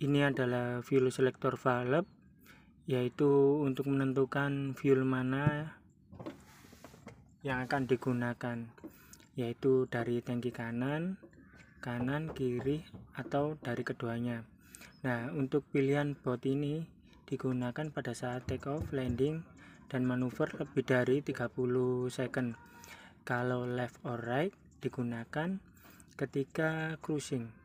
ini adalah fuel selector valve yaitu untuk menentukan fuel mana yang akan digunakan yaitu dari tangki kanan, kanan, kiri atau dari keduanya. Nah, untuk pilihan bot ini digunakan pada saat take off, landing dan manuver lebih dari 30 second. Kalau left or right digunakan ketika cruising.